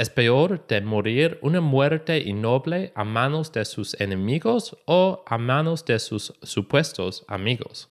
¿Es peor de morir una muerte innoble a manos de sus enemigos o a manos de sus supuestos amigos?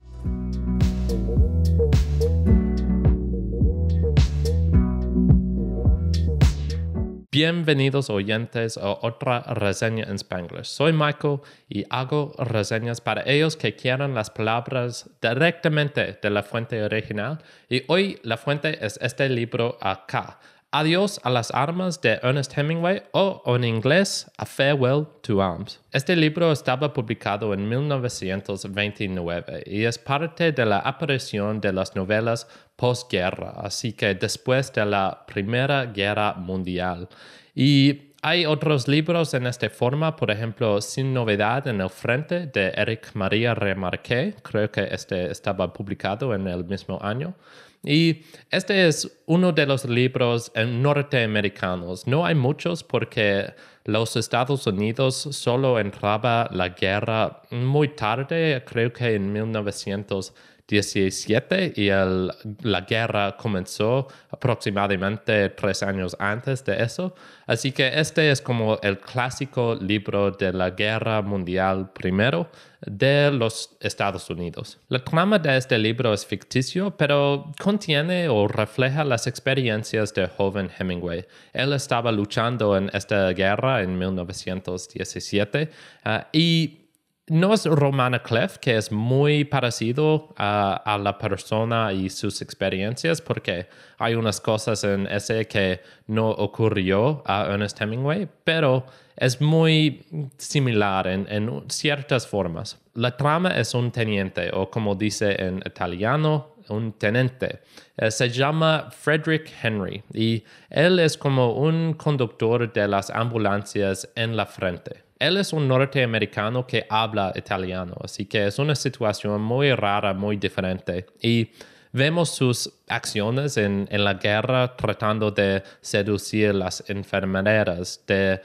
Bienvenidos oyentes a otra reseña en Spanglish. Soy Michael y hago reseñas para ellos que quieran las palabras directamente de la fuente original y hoy la fuente es este libro acá Adiós a las armas de Ernest Hemingway o, en inglés, A Farewell to Arms. Este libro estaba publicado en 1929 y es parte de la aparición de las novelas postguerra, así que después de la Primera Guerra Mundial. Y hay otros libros en esta forma, por ejemplo, Sin Novedad en el Frente de Eric María Remarque, creo que este estaba publicado en el mismo año. Y este es uno de los libros norteamericanos. No hay muchos porque los Estados Unidos solo entraba la guerra muy tarde, creo que en 1900. 17 y la guerra comenzó aproximadamente tres años antes de eso. Así que este es como el clásico libro de la Guerra Mundial Primero de los Estados Unidos. La trama de este libro es ficticio, pero contiene o refleja las experiencias de joven Hemingway. Él estaba luchando en esta guerra en 1917 ah, y no es Romana Clef, que es muy parecido a, la persona y sus experiencias, porque hay unas cosas en ese que no ocurrió a Ernest Hemingway, pero es muy similar en, en ciertas formas. La trama es un teniente, o como dice en italiano, un tenente. Eh, se llama Frederick Henry y él es como un conductor de las ambulancias en la frente él es un norteamericano que habla italiano, así que es una situación muy rara, muy diferente. Y vemos sus acciones en, la guerra tratando de seducir las enfermeras, de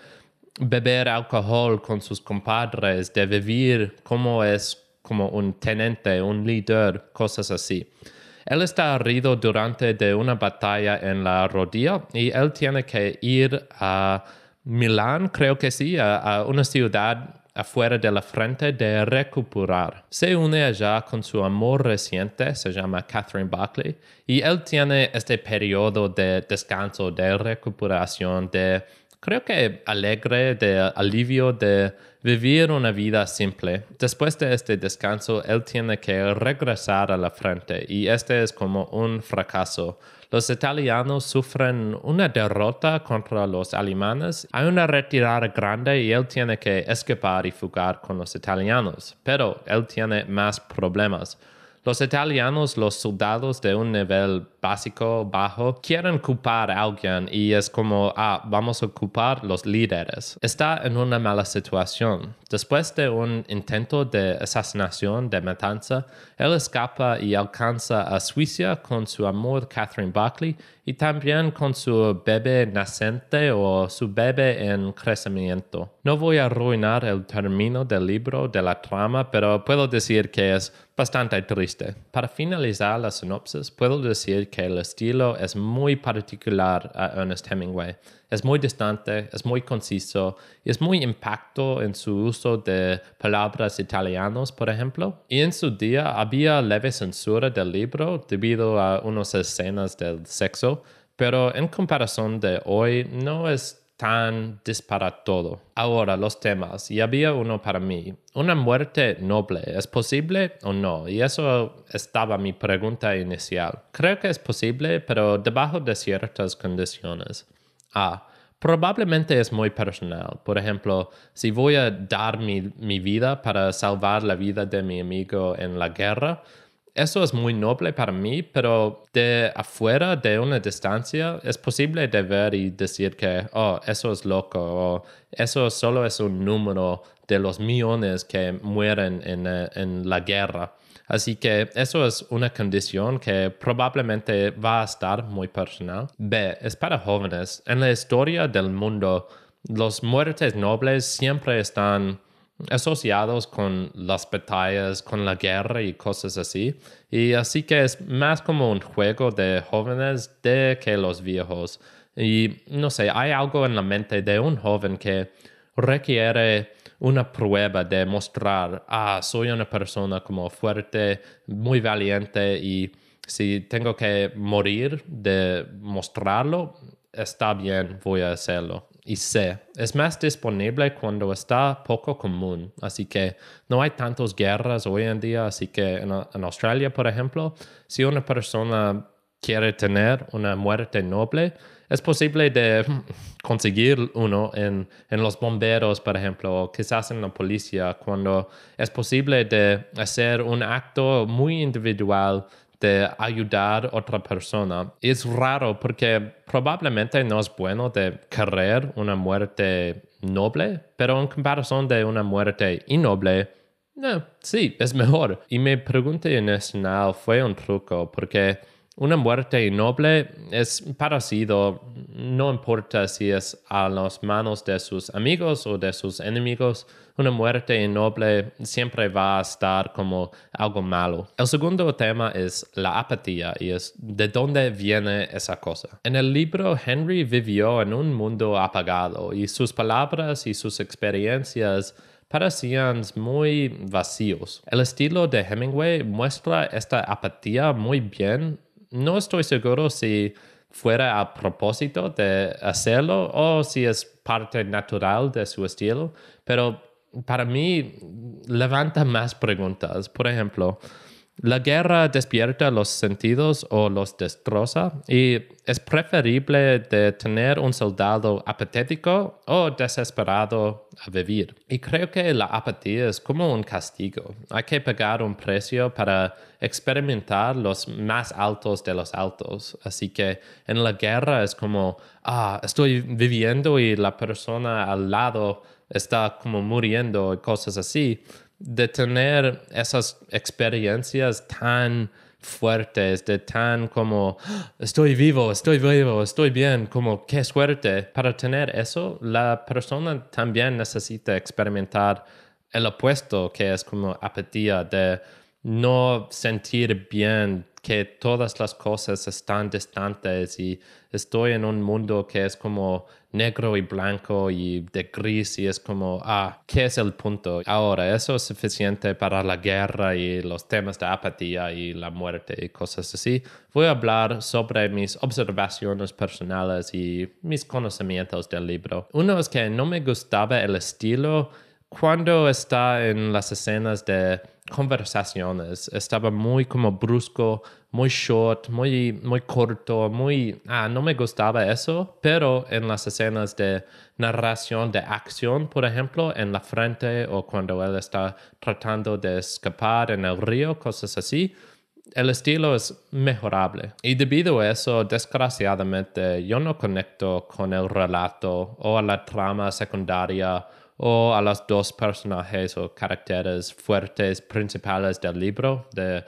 beber alcohol con sus compadres, de vivir como es como un tenente, un líder, cosas así. Él está herido durante de una batalla en la rodilla y él tiene que ir a Milán, creo que sí, a, una ciudad afuera de la frente de recuperar. Se une allá con su amor reciente, se llama Catherine Buckley, y él tiene este periodo de descanso, de recuperación, de creo que alegre, de alivio de vivir una vida simple. Después de este descanso, él tiene que regresar a la frente y este es como un fracaso los italianos sufren una derrota contra los alemanes. Hay una retirada grande y él tiene que escapar y fugar con los italianos, pero él tiene más problemas. Los italianos, los soldados de un nivel básico, bajo, quieren ocupar a alguien y es como, ah, vamos a ocupar los líderes. Está en una mala situación. Después de un intento de asesinación, de matanza, él escapa y alcanza a Suiza con su amor Catherine Buckley y también con su bebé nacente o su bebé en crecimiento. No voy a arruinar el término del libro, de la trama, pero puedo decir que es bastante triste. Para finalizar la sinopsis, puedo decir que el estilo es muy particular a Ernest Hemingway. Es muy distante, es muy conciso y es muy impacto en su uso de palabras italianos por ejemplo. Y en su día había leve censura del libro debido a unas escenas del sexo, pero en comparación de hoy no es tan disparatado. Ahora los temas. Y había uno para mí. ¿Una muerte noble es posible o no? Y eso estaba mi pregunta inicial. Creo que es posible, pero debajo de ciertas condiciones. A. Probablemente es muy personal. Por ejemplo, si voy a dar mi vida para salvar la vida de mi amigo en la guerra, eso es muy noble para mí, pero de afuera, de una distancia, es posible de ver y decir que, oh, eso es loco, o eso solo es un número de los millones que mueren en, eh, la guerra. Así que eso es una condición que probablemente va a estar muy personal. B. Es para jóvenes. En la historia del mundo, los muertes nobles siempre están asociados con las batallas, con la guerra y cosas así. Y así que es más como un juego de jóvenes de que los viejos. Y no sé, hay algo en la mente de un joven que requiere una prueba de mostrar, ah, soy una persona como fuerte, muy valiente y si tengo que morir de mostrarlo, está bien, voy a hacerlo. Y sé, es más disponible cuando está poco común, así que no hay tantas guerras hoy en día, así que en, Australia, por ejemplo, si una persona quiere tener una muerte noble, es posible de conseguir uno en, en los bomberos, por ejemplo, o quizás en la policía, cuando es posible de hacer un acto muy individual de ayudar a otra persona. Es raro porque probablemente no es bueno de querer una muerte noble, pero en comparación de una muerte innoble, no, eh, sí, es mejor. Y me pregunté en ese fue un truco porque una muerte noble es parecido, no importa si es a las manos de sus amigos o de sus enemigos, una muerte noble siempre va a estar como algo malo. El segundo tema es la apatía y es de dónde viene esa cosa. En el libro Henry vivió en un mundo apagado y sus palabras y sus experiencias parecían muy vacíos. El estilo de Hemingway muestra esta apatía muy bien no estoy seguro si fuera a propósito de hacerlo o si es parte natural de su estilo, pero para mí levanta más preguntas. Por ejemplo, la guerra despierta los sentidos o los destroza y es preferible de tener un soldado apatético o desesperado a vivir. Y creo que la apatía es como un castigo. Hay que pagar un precio para experimentar los más altos de los altos. Así que en la guerra es como, ah, estoy viviendo y la persona al lado está como muriendo y cosas así de tener esas experiencias tan fuertes, de tan como estoy vivo, estoy vivo, estoy bien, como qué suerte. Para tener eso, la persona también necesita experimentar el opuesto, que es como apetía de no sentir bien que todas las cosas están distantes y estoy en un mundo que es como negro y blanco y de gris y es como, ah, ¿qué es el punto? Ahora, eso es suficiente para la guerra y los temas de apatía y la muerte y cosas así. Voy a hablar sobre mis observaciones personales y mis conocimientos del libro. Uno es que no me gustaba el estilo cuando está en las escenas de conversaciones estaba muy como brusco, muy short, muy, muy corto, muy... Ah, no me gustaba eso, pero en las escenas de narración de acción, por ejemplo, en la frente o cuando él está tratando de escapar en el río, cosas así, el estilo es mejorable. Y debido a eso, desgraciadamente, yo no conecto con el relato o la trama secundaria o a los dos personajes o caracteres fuertes principales del libro, de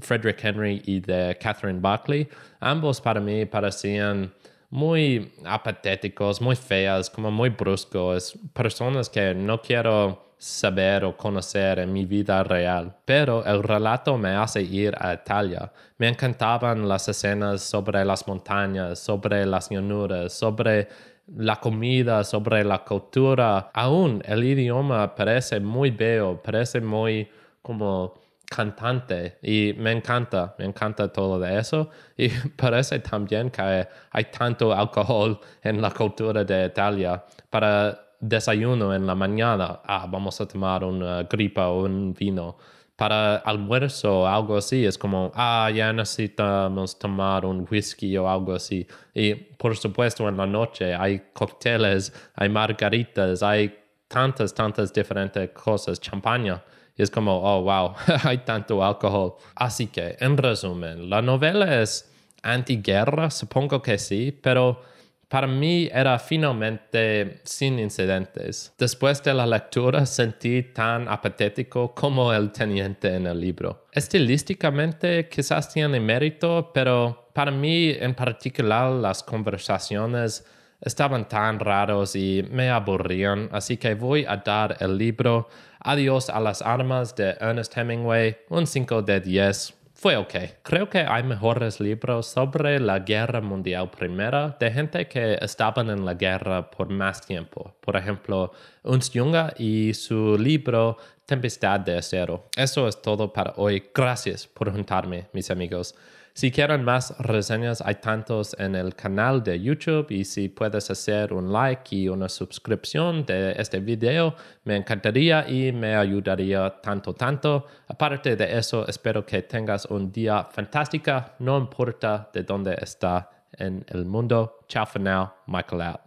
Frederick Henry y de Catherine Buckley. Ambos para mí parecían muy apatéticos, muy feas, como muy bruscos, personas que no quiero saber o conocer en mi vida real. Pero el relato me hace ir a Italia. Me encantaban las escenas sobre las montañas, sobre las llanuras, sobre la comida, sobre la cultura. Aún el idioma parece muy bello, parece muy como cantante y me encanta, me encanta todo de eso y parece también que hay tanto alcohol en la cultura de Italia para desayuno en la mañana, ah, vamos a tomar una gripa o un vino para almuerzo o algo así. Es como, ah, ya necesitamos tomar un whisky o algo así. Y por supuesto en la noche hay cócteles, hay margaritas, hay tantas, tantas diferentes cosas, champaña. Y es como, oh, wow, hay tanto alcohol. Así que, en resumen, la novela es antiguerra, supongo que sí, pero para mí era finalmente sin incidentes. Después de la lectura sentí tan apatético como el teniente en el libro. Estilísticamente quizás tiene mérito, pero para mí en particular las conversaciones estaban tan raros y me aburrían, así que voy a dar el libro Adiós a las armas de Ernest Hemingway un 5 de 10 fue ok. Creo que hay mejores libros sobre la guerra mundial primera de gente que estaban en la guerra por más tiempo. Por ejemplo, Uns Junga y su libro Tempestad de Acero. Eso es todo para hoy. Gracias por juntarme, mis amigos. Si quieren más reseñas, hay tantos en el canal de YouTube y si puedes hacer un like y una suscripción de este video, me encantaría y me ayudaría tanto, tanto. Aparte de eso, espero que tengas un día fantástico, no importa de dónde está en el mundo. Chao for now, Michael out.